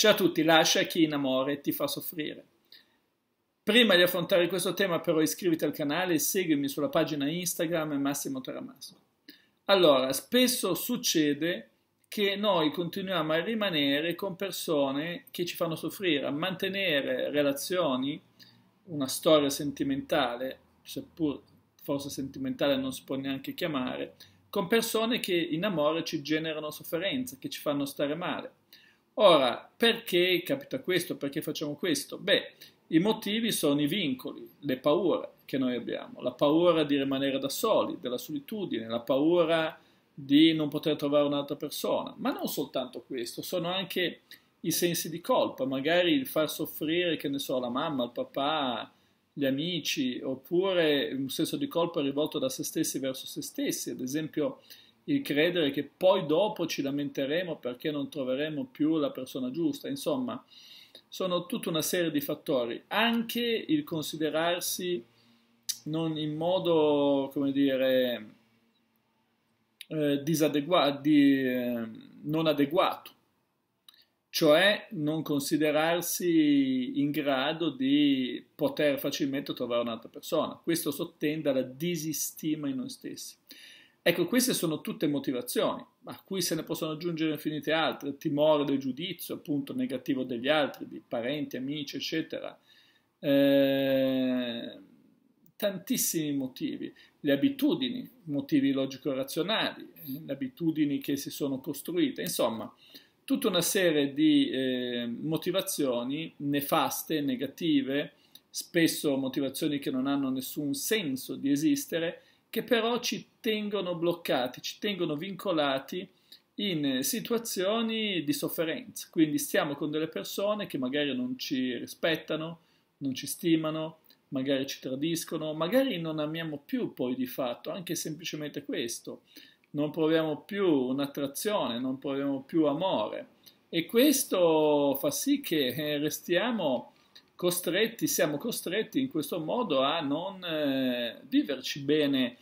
Ciao a tutti, lascia chi in amore ti fa soffrire. Prima di affrontare questo tema però iscriviti al canale e seguimi sulla pagina Instagram Massimo Taramasco. Allora, spesso succede che noi continuiamo a rimanere con persone che ci fanno soffrire, a mantenere relazioni, una storia sentimentale, seppur forse sentimentale non si può neanche chiamare, con persone che in amore ci generano sofferenza, che ci fanno stare male. Ora, perché capita questo? Perché facciamo questo? Beh, i motivi sono i vincoli, le paure che noi abbiamo, la paura di rimanere da soli, della solitudine, la paura di non poter trovare un'altra persona, ma non soltanto questo, sono anche i sensi di colpa, magari il far soffrire, che ne so, la mamma, il papà, gli amici, oppure un senso di colpa rivolto da se stessi verso se stessi, ad esempio il credere che poi dopo ci lamenteremo perché non troveremo più la persona giusta, insomma, sono tutta una serie di fattori, anche il considerarsi non in modo, come dire, eh, disadeguato, di, eh, non adeguato, cioè non considerarsi in grado di poter facilmente trovare un'altra persona. Questo sottende alla disistima in noi stessi. Ecco, queste sono tutte motivazioni, ma a cui se ne possono aggiungere infinite altre, timore del giudizio, appunto, negativo degli altri, di parenti, amici, eccetera. Eh, tantissimi motivi, le abitudini, motivi logico-razionali, eh, le abitudini che si sono costruite, insomma, tutta una serie di eh, motivazioni nefaste, negative, spesso motivazioni che non hanno nessun senso di esistere, che però ci tengono bloccati, ci tengono vincolati in situazioni di sofferenza. Quindi stiamo con delle persone che magari non ci rispettano, non ci stimano, magari ci tradiscono, magari non amiamo più poi di fatto, anche semplicemente questo. Non proviamo più un'attrazione, non proviamo più amore. E questo fa sì che eh, restiamo costretti, siamo costretti in questo modo a non eh, viverci bene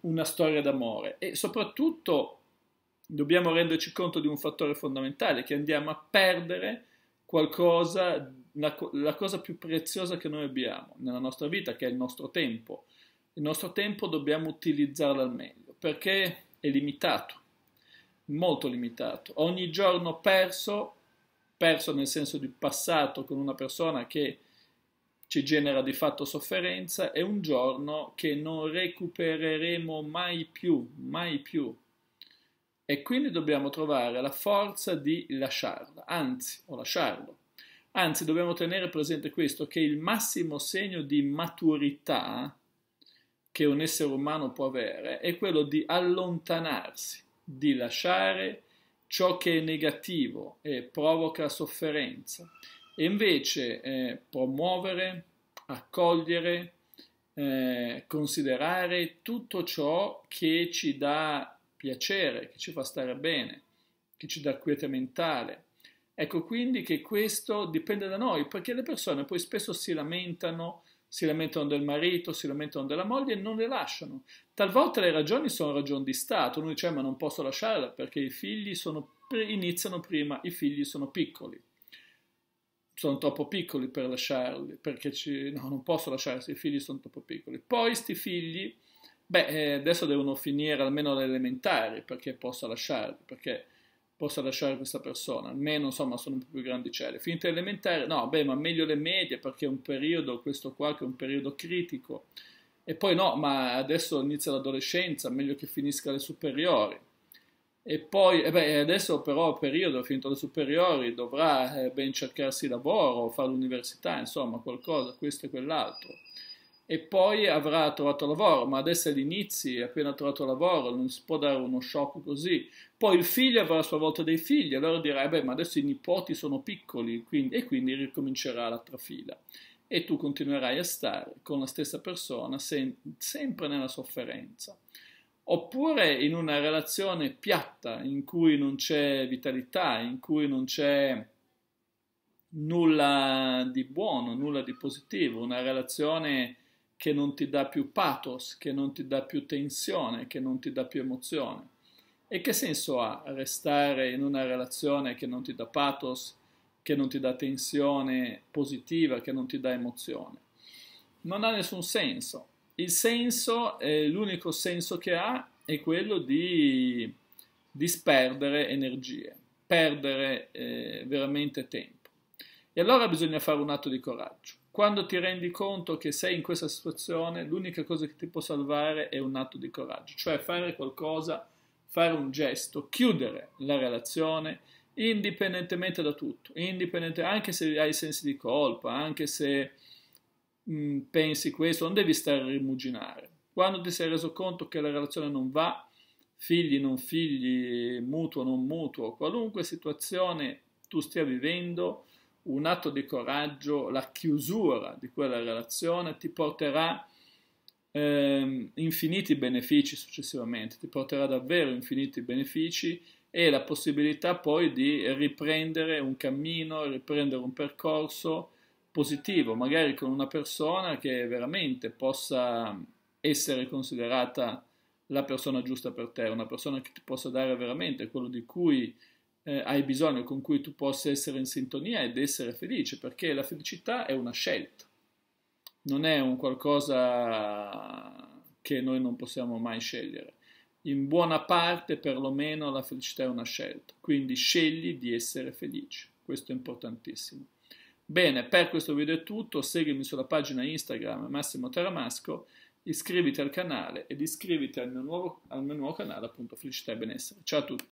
una storia d'amore e soprattutto dobbiamo renderci conto di un fattore fondamentale che andiamo a perdere qualcosa, la, la cosa più preziosa che noi abbiamo nella nostra vita che è il nostro tempo. Il nostro tempo dobbiamo utilizzarlo al meglio perché è limitato, molto limitato. Ogni giorno perso perso nel senso di passato con una persona che ci genera di fatto sofferenza e un giorno che non recupereremo mai più, mai più. E quindi dobbiamo trovare la forza di lasciarla, anzi, o lasciarlo. Anzi, dobbiamo tenere presente questo, che il massimo segno di maturità che un essere umano può avere è quello di allontanarsi, di lasciare ciò che è negativo e provoca sofferenza e invece eh, promuovere, accogliere, eh, considerare tutto ciò che ci dà piacere, che ci fa stare bene, che ci dà quiete mentale. Ecco quindi che questo dipende da noi, perché le persone poi spesso si lamentano si lamentano del marito, si lamentano della moglie e non le lasciano. Talvolta le ragioni sono ragioni di Stato, uno dice eh, ma non posso lasciarla perché i figli sono, iniziano prima, i figli sono piccoli, sono troppo piccoli per lasciarli, perché ci, no, non posso lasciarli, i figli sono troppo piccoli. Poi sti figli, beh, eh, adesso devono finire almeno le elementari perché posso lasciarli, perché possa lasciare questa persona, almeno insomma sono un po' più grandicelle. Finita elementare, no, beh, ma meglio le medie perché è un periodo, questo qua che è un periodo critico. E poi no, ma adesso inizia l'adolescenza, meglio che finisca le superiori. E poi, eh e beh, adesso però periodo, finito le superiori, dovrà eh, ben cercarsi lavoro, fare l'università, insomma, qualcosa, questo e quell'altro e poi avrà trovato lavoro, ma adesso è l'inizio, appena trovato lavoro, non si può dare uno shock così. Poi il figlio avrà a sua volta dei figli, allora dirà, eh beh, ma adesso i nipoti sono piccoli quindi, e quindi ricomincerà la trafila. E tu continuerai a stare con la stessa persona, se, sempre nella sofferenza. Oppure in una relazione piatta, in cui non c'è vitalità, in cui non c'è nulla di buono, nulla di positivo, una relazione che non ti dà più pathos, che non ti dà più tensione, che non ti dà più emozione. E che senso ha restare in una relazione che non ti dà pathos, che non ti dà tensione positiva, che non ti dà emozione? Non ha nessun senso. Il senso, eh, l'unico senso che ha è quello di disperdere energie, perdere eh, veramente tempo. E allora bisogna fare un atto di coraggio. Quando ti rendi conto che sei in questa situazione, l'unica cosa che ti può salvare è un atto di coraggio, cioè fare qualcosa, fare un gesto, chiudere la relazione indipendentemente da tutto, indipendente, anche se hai sensi di colpa, anche se mh, mm, pensi questo, non devi stare a rimuginare. Quando ti sei reso conto che la relazione non va, figli, non figli, mutuo, non mutuo, qualunque situazione tu stia vivendo, un atto di coraggio, la chiusura di quella relazione ti porterà eh, infiniti benefici successivamente, ti porterà davvero infiniti benefici e la possibilità poi di riprendere un cammino, riprendere un percorso positivo, magari con una persona che veramente possa essere considerata la persona giusta per te, una persona che ti possa dare veramente quello di cui eh, hai bisogno, con cui tu possa essere in sintonia ed essere felice, perché la felicità è una scelta, non è un qualcosa che noi non possiamo mai scegliere. In buona parte, perlomeno, la felicità è una scelta, quindi scegli di essere felice, questo è importantissimo. Bene, per questo video è tutto, seguimi sulla pagina Instagram Massimo Teramasco, iscriviti al canale ed iscriviti al mio nuovo, al mio nuovo canale appunto Felicità e Benessere. Ciao a tutti!